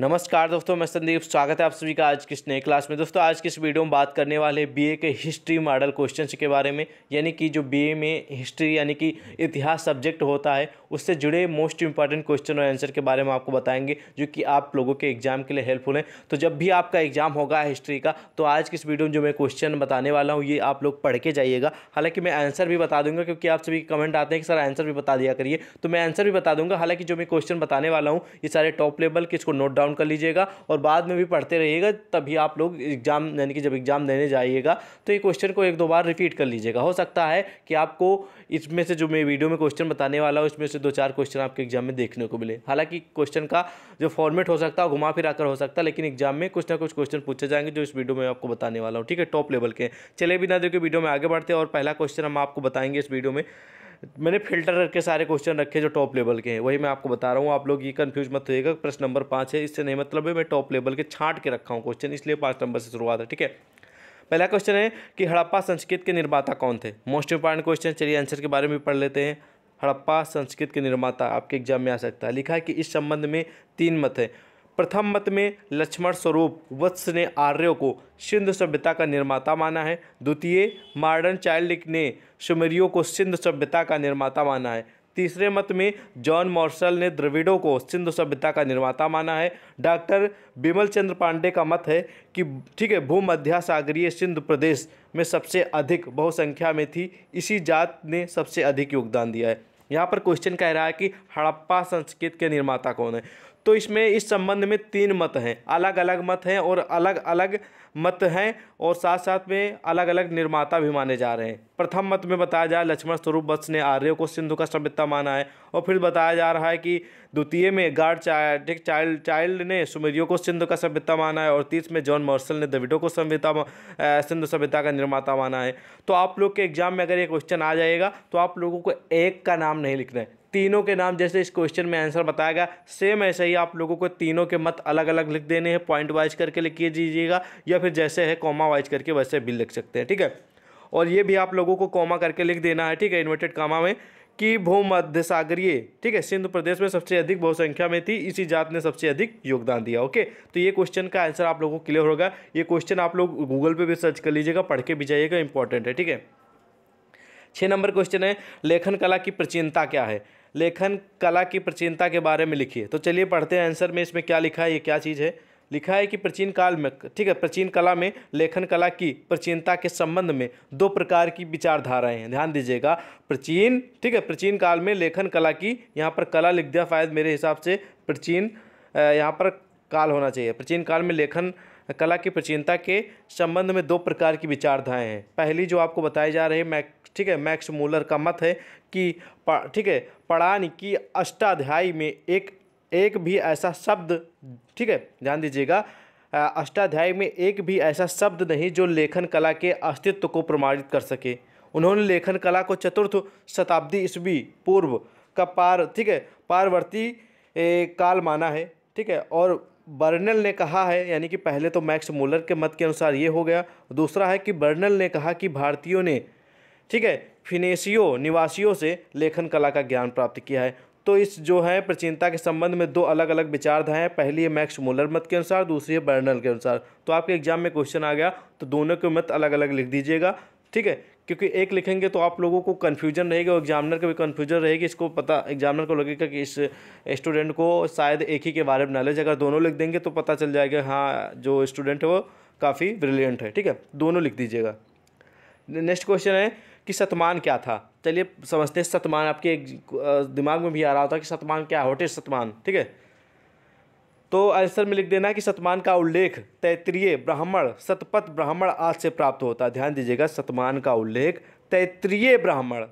नमस्कार दोस्तों मैं संदीप स्वागत है आप सभी का आज किस नए क्लास में दोस्तों आज किस वीडियो में बात करने वाले बीए के हिस्ट्री मॉडल क्वेश्चंस के बारे में यानी कि जो बीए में हिस्ट्री यानी कि इतिहास सब्जेक्ट होता है उससे जुड़े मोस्ट इंपॉर्टेंट क्वेश्चन और आंसर के बारे में आपको बताएंगे जो कि आप लोगों के एग्जाम के लिए हेल्पफुल हैं तो जब भी आपका एग्जाम होगा हिस्ट्री का तो आज किस वीडियो में जो मैं क्वेश्चन बताने वाला हूँ ये आप लोग पढ़ के जाइएगा हालांकि मैं आंसर भी बता दूंगा क्योंकि आप सभी कमेंट आते हैं कि सर आंसर भी बता दिया करिए तो मैं आंसर भी बता दूंगा हालांकि जो मैं क्वेश्चन बताने वाला हूँ ये सारे टॉप लेवल के इसको नोट डाउन डाउन कर लीजिएगा और बाद में भी पढ़ते रहिएगा तभी आप लोग एग्ज़ाम यानी कि जब एग्ज़ाम देने जाइएगा तो ये क्वेश्चन को एक दो बार रिपीट कर लीजिएगा हो सकता है कि आपको इसमें से जो मैं वीडियो में क्वेश्चन बताने वाला हूँ इसमें से दो चार क्वेश्चन आपके एग्जाम में देखने को मिले हालांकि क्वेश्चन का जो फॉर्मेट हो सकता है घुमा फिरा हो सकता है लेकिन एग्जाम में कुछ ना कुछ क्वेश्चन पूछे जाएंगे जो इस वीडियो में आपको बताने वाला हूँ ठीक है टॉप लेवल के चले भी ना देखिए वीडियो में आगे बढ़ते हैं और पहला क्वेश्चन हम आपको बताएंगे इस वीडियो में मैंने फिल्टर करके सारे क्वेश्चन रखे जो टॉप लेवल के हैं वही मैं आपको बता रहा हूँ आप लोग ये कन्फ्यूज मत होइएगा प्रश्न नंबर पाँच है इससे नहीं मतलब है मैं टॉप लेवल के छाँट के रखा हूँ क्वेश्चन इसलिए पाँच नंबर से शुरुआत है ठीक है पहला क्वेश्चन है कि हड़प्पा संस्कृत के निर्माता कौन थे मोस्ट इंपॉर्टेंट क्वेश्चन चलिए आंसर के बारे में पढ़ लेते हैं हड़प्पा संस्कृत के निर्माता आपके एग्जाम में आ सकता है लिखा है कि इस संबंध में तीन मत है प्रथम मत में लक्ष्मण स्वरूप वत्स ने आर्यों को सिंधु सभ्यता का निर्माता माना है द्वितीय मार्डन चाइल्ड ने सुमेरियों को सिंधु सभ्यता का निर्माता माना है तीसरे मत में जॉन मॉर्शल ने द्रविड़ों को सिंधु सभ्यता का निर्माता माना है डॉक्टर बिमल चंद्र पांडे का मत है कि ठीक है भूमध्या सागरीय सिंधु प्रदेश में सबसे अधिक बहुसंख्या में थी इसी जात ने सबसे अधिक योगदान दिया है यहाँ पर क्वेश्चन कह रहा है कि हड़प्पा संस्कृत के निर्माता कौन है तो इसमें इस संबंध में तीन मत हैं अलग अलग मत हैं और अलग अलग मत हैं और साथ साथ में अलग अलग निर्माता भी माने जा रहे हैं प्रथम मत में बताया जा लक्ष्मण स्वरूप वत्स ने आर्यों को सिंधु का सभ्यता माना है और फिर बताया जा रहा है कि द्वितीय में गार्ड चाइल्ड चाइल्ड चाइल्ड ने सुमेरियो को सिंधु का सभ्यता माना है और तीस में जॉन मॉर्सल ने दविडो को सभ्यता सिंधु सभ्यता का निर्माता माना है तो आप लोग के एग्जाम में अगर ये क्वेश्चन आ जाएगा तो आप लोगों को एक का नाम नहीं लिखना है तीनों के नाम जैसे इस क्वेश्चन में आंसर बताया गया सेम ऐसे ही आप लोगों को तीनों के मत अलग अलग लिख देने हैं पॉइंट वाइज करके लिख दीजिएगा या फिर जैसे है कॉमा वाइज करके वैसे भी लिख सकते हैं ठीक है और ये भी आप लोगों को कॉमा करके लिख देना है ठीक है इन्वर्टेड कामा में कि भूमध्य सागरीय ठीक है सिंधु प्रदेश में सबसे अधिक बहुसंख्या में थी इसी जात ने सबसे अधिक योगदान दिया ओके तो ये क्वेश्चन का आंसर आप लोगों को क्लियर होगा ये क्वेश्चन आप लोग गूगल पे भी सर्च कर लीजिएगा पढ़ के भी जाइएगा इंपॉर्टेंट है ठीक है छः नंबर क्वेश्चन है लेखन कला की प्राचीनता क्या है लेखन कला की प्राचीनता के बारे में लिखिए तो चलिए पढ़ते हैं आंसर में इसमें क्या लिखा है ये क्या चीज़ है लिखा है कि प्राचीन काल में ठीक है प्राचीन कला में लेखन कला की प्राचीनता के संबंध में दो प्रकार की विचारधाराएं हैं ध्यान दीजिएगा प्राचीन ठीक है प्राचीन काल में लेखन कला की यहाँ पर कला लिख दिया फायद मेरे हिसाब से प्राचीन यहाँ पर काल होना चाहिए प्राचीन काल में लेखन कला की प्राचीनता के संबंध में दो प्रकार की विचारधाराएँ हैं पहली जो आपको बताई जा रही है मैक ठीक है मैक्स मूलर का मत है कि ठीक है पड़ान की अष्टाध्यायी में एक एक भी ऐसा शब्द ठीक है ध्यान दीजिएगा अष्टाध्यायी में एक भी ऐसा शब्द नहीं जो लेखन कला के अस्तित्व को प्रमाणित कर सके उन्होंने लेखन कला को चतुर्थ शताब्दी ईस्वी पूर्व का पार ठीक है पारवर्ती काल माना है ठीक है और बर्नल ने कहा है यानी कि पहले तो मैक्स मूलर के मत के अनुसार ये हो गया दूसरा है कि बर्नल ने कहा कि भारतीयों ने ठीक है फिनेसियो निवासियों से लेखन कला का ज्ञान प्राप्त किया है तो इस जो है प्रचीनता के संबंध में दो अलग अलग विचारधाराएं पहली है मैक्स मोलर मत के अनुसार दूसरी है बर्नल के अनुसार तो आपके एग्जाम में क्वेश्चन आ गया तो दोनों के मत अलग अलग लिख दीजिएगा ठीक है क्योंकि एक लिखेंगे तो आप लोगों को कन्फ्यूजन रहेगा और एग्जामिनर का भी कन्फ्यूजन रहेगी इसको पता एग्जामिनर को लगेगा कि इस स्टूडेंट को शायद एक ही के बारे में नॉलेज अगर दोनों लिख देंगे तो पता चल जाएगा हाँ जो स्टूडेंट है वो काफ़ी ब्रिलियंट है ठीक है दोनों लिख दीजिएगा नेक्स्ट क्वेश्चन है कि शतमान क्या था चलिए समझते हैं शतमान आपके दिमाग में भी आ रहा होता कि शतमान क्या होटे शतमान ठीक है तो आंसर में लिख देना कि शतमान का उल्लेख तैतरीय ब्राह्मण सतपथ ब्राह्मण आदि से प्राप्त होता है ध्यान दीजिएगा शतमान का उल्लेख तैतरीय ब्राह्मण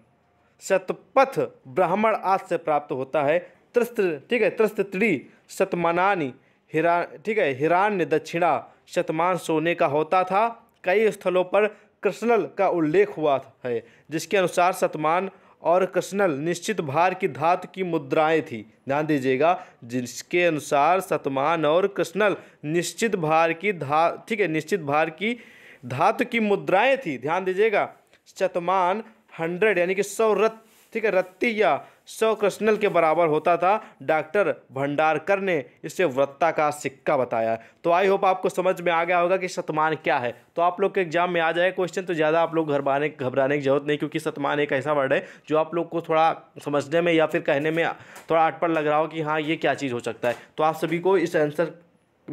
शतपथ ब्राह्मण आदि से प्राप्त होता है त्रस्त ठीक है त्रस्त त्रि शतमानानी हिरा ठीक है हिरान्य दक्षिणा शतमान सोने का होता था कई स्थलों पर कृष्णल का उल्लेख हुआ है जिसके अनुसार सतमान और कृष्णल निश्चित भार की धातु की मुद्राएं थी ध्यान दीजिएगा जिसके अनुसार सतमान और कृष्णल निश्चित भार की धा ठीक है निश्चित भार की धातु की मुद्राएं थी ध्यान दीजिएगा शतमान हंड्रेड यानी कि सौ रथ ठीक है रत्ती या सौ कृष्णल के बराबर होता था डॉक्टर भंडारकर ने इसे वृत्ता का सिक्का बताया तो आई होप आपको समझ में आ गया होगा कि शतमान क्या है तो आप लोग के एग्जाम में आ जाए क्वेश्चन तो ज़्यादा आप लोग घबराने घबराने की जरूरत नहीं क्योंकि शतमान एक ऐसा वर्ड है जो आप लोग को थोड़ा समझने में या फिर कहने में थोड़ा अटपट लग रहा हो कि हाँ ये क्या चीज़ हो सकता है तो आप सभी को इस आंसर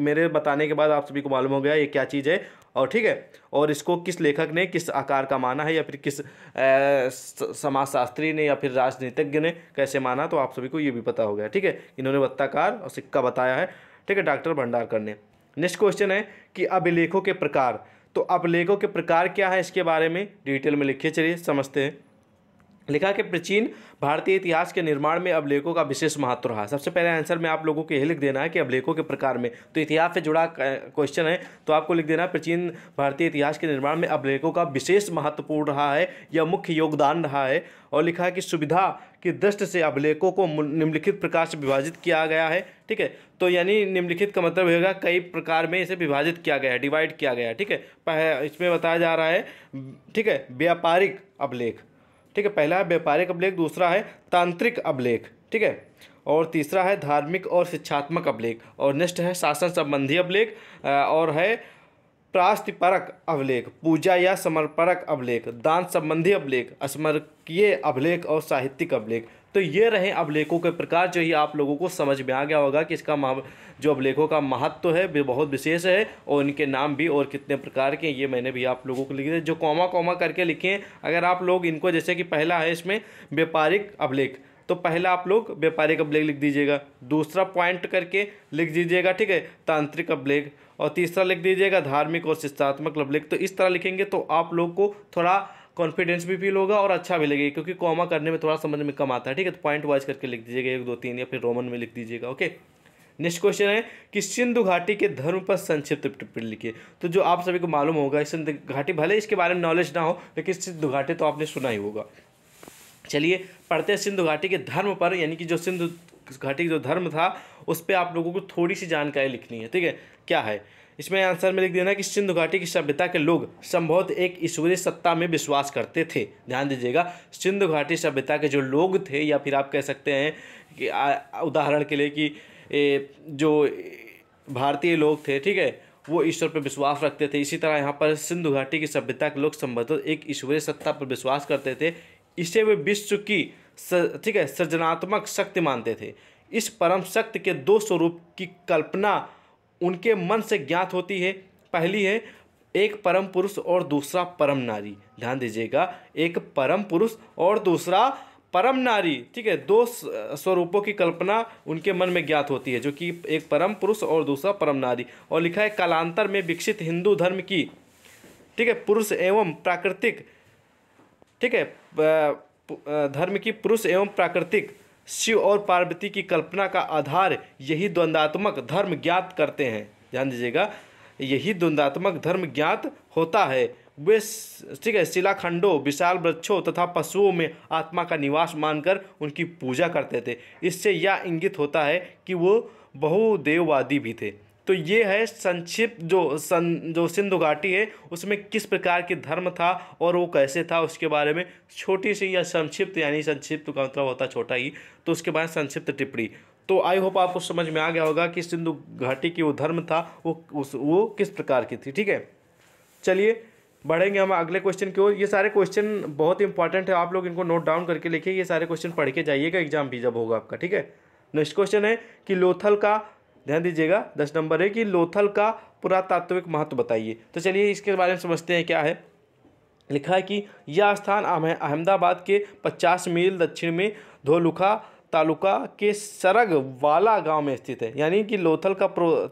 मेरे बताने के बाद आप सभी को मालूम हो गया ये क्या चीज़ है और ठीक है और इसको किस लेखक ने किस आकार का माना है या फिर किस समाजशास्त्री ने या फिर राजनीतिज्ञ ने कैसे माना तो आप सभी को ये भी पता हो गया ठीक है इन्होंने वत्ताकार और सिक्का बताया है ठीक है डॉक्टर भंडारकर ने नेक्स्ट क्वेश्चन है कि अभिलेखों के प्रकार तो अभिलेखों के प्रकार क्या है इसके बारे में डिटेल में लिखिए चलिए समझते हैं लिखा कि प्राचीन भारतीय इतिहास के निर्माण में अभिलेखों का विशेष महत्व रहा सबसे पहले आंसर में आप लोगों को यह लिख देना है कि अभिलेखों के प्रकार में तो इतिहास से जुड़ा क्वेश्चन है तो आपको लिख देना है प्राचीन भारतीय इतिहास के निर्माण में अभिलेखों का विशेष महत्वपूर्ण रहा है या मुख्य योगदान रहा है और लिखा है कि सुविधा की दृष्टि से अभिलेखों को निम्नलिखित प्रकार से विभाजित किया गया है ठीक है तो यानी निम्नलिखित का मतलब होगा कई प्रकार में इसे विभाजित किया गया है डिवाइड किया गया है ठीक है इसमें बताया जा रहा है ठीक है व्यापारिक अभिलेख ठीक है पहला है व्यापारिक अभिलेख दूसरा है तांत्रिक अभिलेख ठीक है और तीसरा है धार्मिक और शिक्षात्मक अभिलेख और नेक्स्ट है शासन संबंधी अभिलेख और है प्रास्तिपरक अभिलेख पूजा या समर्पणक अभिलेख दान संबंधी अभिलेख स्मरकीय अभिलेख और साहित्यिक अभिलेख तो ये रहे अभिलेखों के प्रकार जो ही आप लोगों को समझ में आ गया होगा कि इसका महा जो अभिलेखों का महत्व तो है वे बहुत विशेष है और इनके नाम भी और कितने प्रकार के ये मैंने भी आप लोगों को लिखे थे जो कॉमा कॉमा करके लिखे हैं अगर आप लोग इनको जैसे कि पहला है इसमें व्यापारिक अभिलेख तो पहला आप लोग व्यापारिक अभिलेख लिख दीजिएगा दूसरा पॉइंट करके लिख दीजिएगा ठीक है तांत्रिक अभिलेख और तीसरा लिख दीजिएगा धार्मिक और शिक्षात्मक अभिलेख तो इस तरह लिखेंगे तो आप लोग को थोड़ा कॉन्फिडेंस भी फील होगा और अच्छा भी लगेगा क्योंकि कॉमा करने में थोड़ा समझ में कम आता है ठीक है तो पॉइंट वाइज करके लिख दीजिएगा एक दो तीन या फिर रोमन में लिख दीजिएगा ओके नेक्स्ट क्वेश्चन है कि सिंधु घाटी के धर्म पर संक्षिप्त टिप्पणी लिखिए तो जो आप सभी को मालूम होगा सिंधु घाटी भले इसके बारे में नॉलेज ना हो लेकिन सिंधु घाटी तो आपने सुना ही होगा चलिए पढ़ते हैं सिंधु घाटी के धर्म पर यानी कि जो सिंधु घाटी का जो धर्म था उस पर आप लोगों को थोड़ी सी जानकारी लिखनी है ठीक है क्या है इसमें आंसर में लिख देना कि सिंधु घाटी की सभ्यता के लोग संभवत एक ईश्वरीय सत्ता में विश्वास करते थे ध्यान दीजिएगा सिंधु घाटी सभ्यता के जो लोग थे या फिर आप कह सकते हैं कि उदाहरण के लिए कि ए, जो भारतीय लोग थे ठीक है वो ईश्वर पर विश्वास रखते थे इसी तरह यहाँ पर सिंधु घाटी की सभ्यता के लोग संभवतः एक ईश्वरीय सत्ता पर विश्वास करते थे इसे वे विश्व की ठीक है सृजनात्मक शक्ति मानते थे इस परम शक्ति के दो स्वरूप की कल्पना उनके मन से ज्ञात होती है पहली है एक परम पुरुष और दूसरा परम नारी ध्यान दीजिएगा एक परम पुरुष और दूसरा परम नारी ठीक है दो स्वरूपों की कल्पना उनके मन में ज्ञात होती है जो कि एक परम पुरुष और दूसरा परम नारी और लिखा है कालांतर में विकसित हिंदू धर्म की ठीक है पुरुष एवं प्राकृतिक ठीक है धर्म की पुरुष एवं प्राकृतिक शिव और पार्वती की कल्पना का आधार यही द्वंद्वात्मक धर्म ज्ञात करते हैं ध्यान दीजिएगा यही द्वंद्वात्मक धर्म ज्ञात होता है वे ठीक है शिलाखंडों विशाल वृक्षों तथा पशुओं में आत्मा का निवास मानकर उनकी पूजा करते थे इससे यह इंगित होता है कि वो बहुदेववादी भी थे तो ये है संक्षिप्त जो सं जो सिंधु घाटी है उसमें किस प्रकार के धर्म था और वो कैसे था उसके बारे में छोटी सी या संक्षिप्त यानी संक्षिप्त का मतलब होता छोटा ही तो उसके बाद संक्षिप्त टिप्पणी तो आई होप आपको समझ में आ गया होगा कि सिंधु घाटी की वो धर्म था वो उस वो किस प्रकार की थी ठीक है चलिए बढ़ेंगे हम अगले क्वेश्चन की ओर ये सारे क्वेश्चन बहुत इंपॉर्टेंट है आप लोग इनको नोट डाउन करके लिखिए ये सारे क्वेश्चन पढ़ के जाइएगा एग्जाम भी जब होगा आपका ठीक है नेक्स्ट क्वेश्चन है कि लोथल का ध्यान दीजिएगा दस नंबर है कि लोथल का पुरातात्विक महत्व बताइए तो चलिए इसके बारे में समझते हैं क्या है लिखा है कि यह स्थान अहमदाबाद के 50 मील दक्षिण में धोलुखा तालुका के सरग वाला गांव में स्थित है यानी कि लोथल का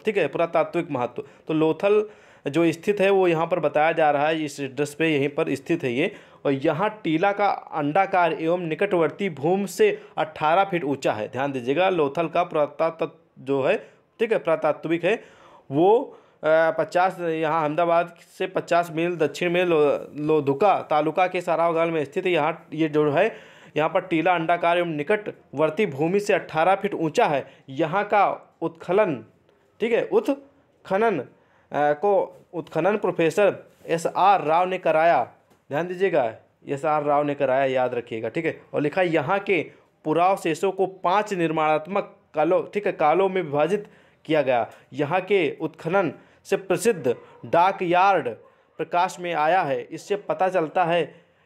ठीक है पुरातात्विक महत्व तो लोथल जो स्थित है वो यहाँ पर बताया जा रहा है इस एड्रेस पे यहीं पर स्थित है ये और यहाँ टीला का अंडाकार एवं निकटवर्ती भूमि से 18 फीट ऊंचा है ध्यान दीजिएगा लोथल का पुरातत्व जो है ठीक है प्रातात्विक है वो पचास यहाँ अहमदाबाद से पचास मील दक्षिण में लो, लोधुका तालुका के सरावगढ़ में स्थित यहाँ ये जो है यहाँ पर टीला अंडाकार एवं निकटवर्ती भूमि से अट्ठारह फीट ऊंचा है यहाँ का उत्खनन ठीक है उत्खनन को उत्खनन प्रोफेसर एस आर राव ने कराया ध्यान दीजिएगा एस आर राव ने कराया याद रखिएगा ठीक है और लिखा यहाँ के पुराव शेषों को पांच निर्माणात्मक कालों ठीक है कालों में विभाजित किया गया यहाँ के उत्खनन से प्रसिद्ध डाक यार्ड प्रकाश में आया है इससे पता चलता है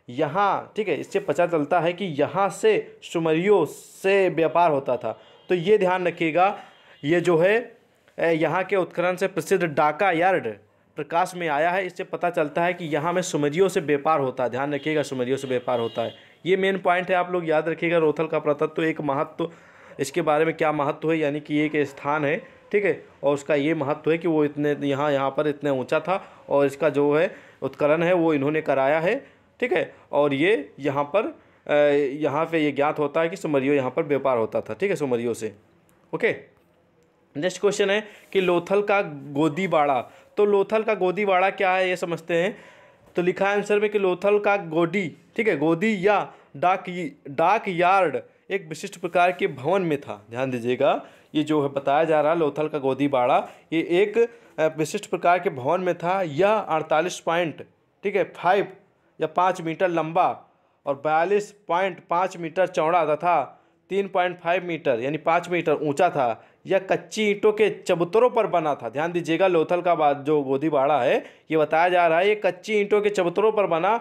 यहाँ ठीक है इससे पता चलता है कि यहाँ से सुमरियों से व्यापार होता था तो ये ध्यान रखिएगा ये जो है यहाँ के उत्खनन से प्रसिद्ध डाका यार्ड प्रकाश में आया है इससे पता चलता है कि यहाँ में सुमरियों से व्यापार होता है ध्यान रखिएगा सुमरियों से व्यापार होता है ये मेन पॉइंट है आप लोग याद रखिएगा रोथल का प्रतत्व तो एक महत्व तो, इसके बारे में क्या महत्व है यानी कि एक स्थान है ठीक है और उसका ये महत्व है कि वो इतने यहाँ यहाँ पर इतने ऊँचा था और इसका जो है उत्कलन है वो इन्होंने कराया है ठीक है और ये यहाँ पर यहाँ पे ये ज्ञात होता है कि सुमरियो यहाँ पर व्यापार होता था ठीक है सुमरियो से ओके नेक्स्ट क्वेश्चन है कि लोथल का गोदीवाड़ा तो लोथल का गोदीवाड़ा क्या है ये समझते हैं तो लिखा है आंसर में कि लोथल का गोदी ठीक है गोदी या डाक डाक यार्ड एक विशिष्ट प्रकार के भवन में था ध्यान दीजिएगा ये जो है बताया जा रहा है लोथल का गोदी बाड़ा ये एक विशिष्ट प्रकार के भवन में था यह अड़तालीस पॉइंट ठीक है फाइव या पाँच मीटर लंबा और बयालीस पॉइंट पाँच मीटर चौड़ा तथा तीन पॉइंट फाइव मीटर यानी पाँच मीटर ऊंचा था यह कच्ची ईंटों के चबूतरों पर बना था ध्यान दीजिएगा लोथल का जो गोदी बाड़ा है ये बताया जा रहा है ये कच्ची ईंटों के चबूतरों पर बना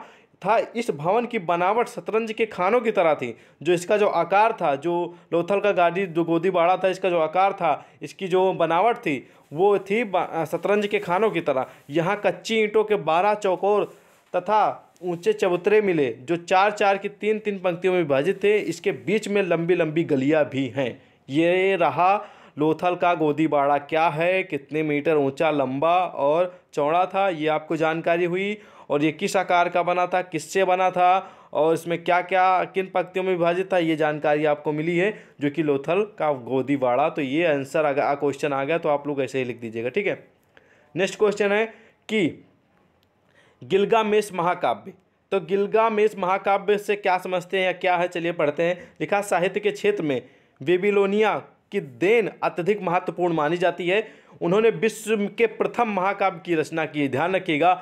था इस भवन की बनावट शतरंज के खानों की तरह थी जो इसका जो आकार था जो लोथल का गाड़ी जो गोदी बाड़ा था इसका जो आकार था इसकी जो बनावट थी वो थी शतरंज के खानों की तरह यहाँ कच्ची ईंटों के बारह चौकोर तथा ऊंचे चबूतरे मिले जो चार चार की तीन तीन पंक्तियों में विभाजित थे इसके बीच में लंबी लंबी गलियाँ भी हैं ये रहा लोथल का गोदीबाड़ा क्या है कितने मीटर ऊंचा लंबा और चौड़ा था ये आपको जानकारी हुई और ये किस आकार का बना था किससे बना था और इसमें क्या क्या किन पक्तियों में विभाजित था ये जानकारी आपको मिली है जो कि लोथल का बाड़ा तो ये आंसर अगर क्वेश्चन आ गया तो आप लोग ऐसे ही लिख दीजिएगा ठीक है नेक्स्ट क्वेश्चन है कि गिलगा महाकाव्य तो गिलगा महाकाव्य से क्या समझते हैं या क्या है चलिए पढ़ते हैं लिखा साहित्य के क्षेत्र में बेबीलोनिया की देन अत्यधिक महत्वपूर्ण मानी जाती है उन्होंने विश्व के प्रथम महाकाव्य की रचना की ध्यान रखिएगा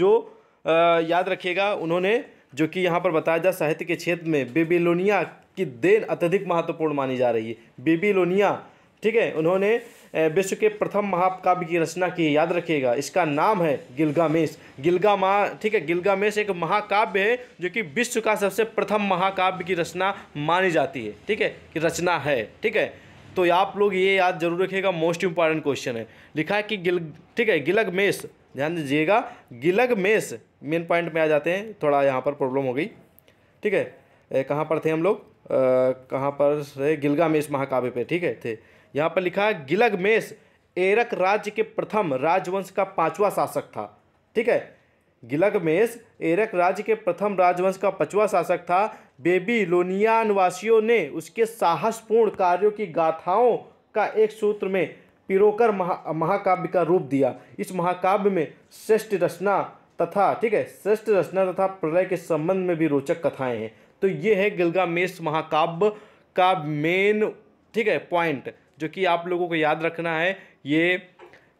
जो आ, याद रखिएगा उन्होंने जो कि यहाँ पर बताया जा साहित्य के क्षेत्र में बेबीलोनिया की देन अत्यधिक महत्वपूर्ण मानी जा रही है बेबीलोनिया ठीक है उन्होंने विश्व के प्रथम महाकाव्य की रचना की याद रखिएगा इसका नाम है गिलगामेश गिलगा महा ठीक है गिलगामेश एक महाकाव्य है जो कि विश्व का सबसे प्रथम महाकाव्य की रचना मानी जाती है ठीक है कि रचना है ठीक है तो आप लोग ये याद जरूर रखिएगा मोस्ट इंपॉर्टेंट क्वेश्चन है लिखा है कि गिल ठीक है गिलग मेस ध्यान दीजिएगा गिलग मेस मेन पॉइंट में आ जाते हैं थोड़ा यहाँ पर प्रॉब्लम हो गई ठीक है कहाँ पर थे हम लोग कहाँ पर गिलगा मेस महाकाव्य पे ठीक है थे यहाँ पर लिखा है गिलग मेस एरक राज्य के प्रथम राजवंश का पाँचवा शासक था ठीक है गिलगमेश एरक राज्य के प्रथम राजवंश का पचवा शासक था लोनिया निवासियों ने उसके साहसपूर्ण कार्यों की गाथाओं का एक सूत्र में पिरोकर महा महाकाव्य का रूप दिया इस महाकाव्य में श्रेष्ठ रचना तथा ठीक है श्रेष्ठ रचना तथा प्रलय के संबंध में भी रोचक कथाएं हैं तो ये है गिलगामेश महाकाव्य का मेन ठीक है पॉइंट जो कि आप लोगों को याद रखना है ये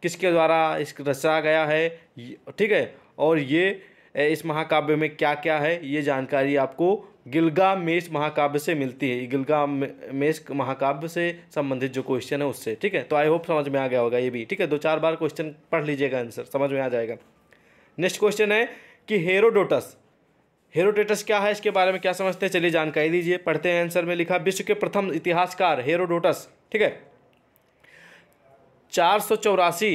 किसके द्वारा इस रचा गया है ठीक है और ये इस महाकाव्य में क्या क्या है ये जानकारी आपको गिलगा मेष महाकाव्य से मिलती है गिलगा मेष महाकाव्य से संबंधित जो क्वेश्चन है उससे ठीक है तो आई होप समझ में आ गया होगा ये भी ठीक है दो चार बार क्वेश्चन पढ़ लीजिएगा आंसर समझ में आ जाएगा नेक्स्ट क्वेश्चन है कि हेरोडोटस हेरोडोटस क्या है इसके बारे में क्या समझते हैं चलिए जानकारी दीजिए पढ़ते हैं आंसर में लिखा विश्व के प्रथम इतिहासकार हेरोडोटस ठीक है चार से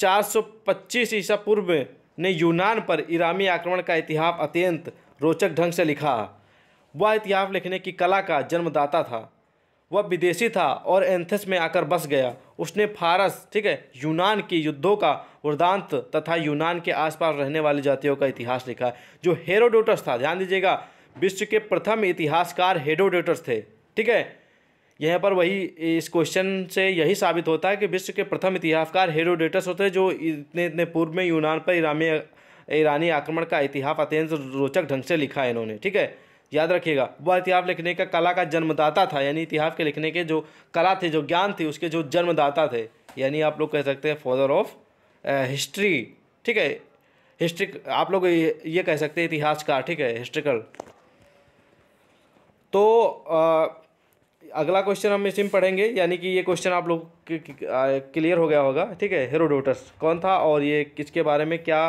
चार 425 ईसा पूर्व में ने यूनान पर ईरामी आक्रमण का इतिहास अत्यंत रोचक ढंग से लिखा वह इतिहास लिखने की कला का जन्मदाता था वह विदेशी था और एंथस में आकर बस गया उसने फारस ठीक है यूनान के युद्धों का वृद्धांत तथा यूनान के आसपास रहने वाली जातियों का इतिहास लिखा जो हेरोडोटस था ध्यान दीजिएगा विश्व के प्रथम इतिहासकार हेरोडोटस थे ठीक है यहाँ पर वही इस क्वेश्चन से यही साबित होता है कि विश्व के प्रथम इतिहासकार हेरोडेटस होते हैं जो इतने इतने पूर्व में यूनान पर ईरानी ईरानी आक्रमण का इतिहास अत्यंत रोचक ढंग से लिखा है इन्होंने ठीक है याद रखिएगा वह इतिहास लिखने का कला का जन्मदाता था यानी इतिहास के लिखने के जो कला थे जो ज्ञान थे उसके जो जन्मदाता थे यानी आप लोग कह सकते हैं फादर ऑफ हिस्ट्री ठीक है हिस्ट्री आप लोग ये कह सकते हैं इतिहासकार ठीक है हिस्ट्रिकल तो आ, अगला क्वेश्चन हम इसी में पढ़ेंगे यानी कि ये क्वेश्चन आप लोग क्लियर हो गया होगा ठीक है हेरोडोटस कौन था और ये किसके बारे में क्या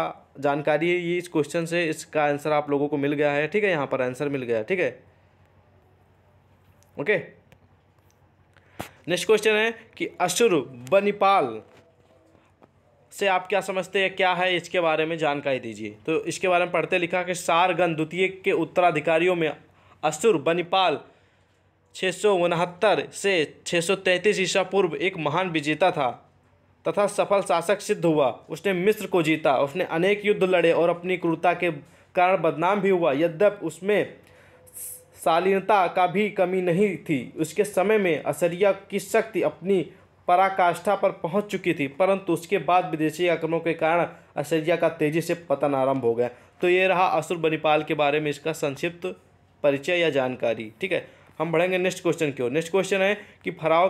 जानकारी है ये इस क्वेश्चन से इसका आंसर आप लोगों को मिल गया है ठीक है यहाँ पर आंसर मिल गया है ठीक है ओके नेक्स्ट क्वेश्चन है कि अशुर बनिपाल से आप क्या समझते हैं क्या है इसके बारे में जानकारी दीजिए तो इसके बारे में पढ़ते लिखा कि सारगन द्वितीय के उत्तराधिकारियों में असुर बनिपाल छः से छः ईसा पूर्व एक महान विजेता था तथा सफल शासक सिद्ध हुआ उसने मिस्र को जीता उसने अनेक युद्ध लड़े और अपनी क्रूरता के कारण बदनाम भी हुआ यद्यप उसमें शालीनता का भी कमी नहीं थी उसके समय में असरिया की शक्ति अपनी पराकाष्ठा पर पहुंच चुकी थी परंतु उसके बाद विदेशी आक्रमणों के कारण असरिया का तेजी से पतन आरंभ हो गया तो ये रहा असुर बनीपाल के बारे में इसका संक्षिप्त परिचय या जानकारी ठीक है हम बढ़ेंगे नेक्स्ट क्वेश्चन की ओर नेक्स्ट क्वेश्चन है कि फराव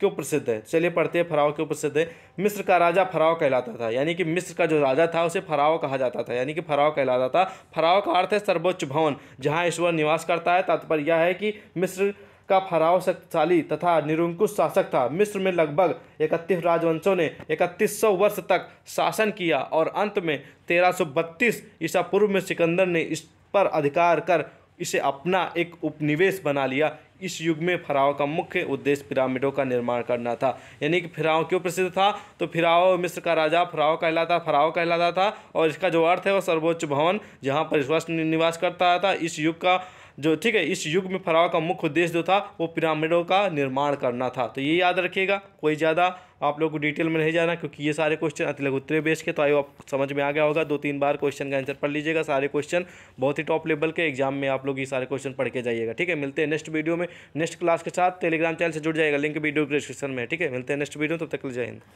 क्यों प्रसिद्ध है चलिए पढ़ते हैं फराव क्यों प्रसिद्ध है मिस्र का राजा फराव कहलाता था यानी कि मिस्र का जो राजा था उसे फराव कहा जाता था यानी कि फराव कहलाता था फराव का अर्थ है सर्वोच्च भवन जहाँ ईश्वर निवास करता है तात्पर्य यह है कि मिस्र का फराव शक्तिशाली तथा निरंकुश शासक था मिस्र में लगभग इकतीस राजवंशों ने इकतीस सौ वर्ष तक शासन किया और अंत में तेरह सौ बत्तीस ईसा पूर्व में सिकंदर ने इस पर अधिकार कर इसे अपना एक उपनिवेश बना लिया इस युग में फिराव का मुख्य उद्देश्य पिरामिडों का निर्माण करना था यानी कि फिराव क्यों प्रसिद्ध था तो फिराव मिस्र का राजा फिराओ कहलाता फिराव कहलाता था और इसका जो अर्थ है वह सर्वोच्च भवन जहाँ पर विश्वास निवास करता था इस युग का जो ठीक है इस युग में फराव का मुख्य उद्देश्य जो था वो पिरामिडों का निर्माण करना था तो ये याद रखिएगा कोई ज़्यादा आप लोग को डिटेल में नहीं जाना क्योंकि ये सारे क्वेश्चन अति लघु उत्तरे बेस के तो आयो आप समझ में आ गया होगा दो तीन बार क्वेश्चन का आंसर पढ़ लीजिएगा सारे क्वेश्चन बहुत ही टॉप लेवल के एग्जाम में आप लोग ये सारे क्वेश्चन पढ़ के जाइएगा ठीक है मिलते हैं नेक्स्ट वीडियो में नेक्स्ट क्लास के साथ टेलीग्राम चैनल से जुड़ जाएगा लिंक वीडियो डिस्क्रिप्शन में ठीक है मिलते हैं नेक्स्ट वीडियो तब तक ले जाएंगे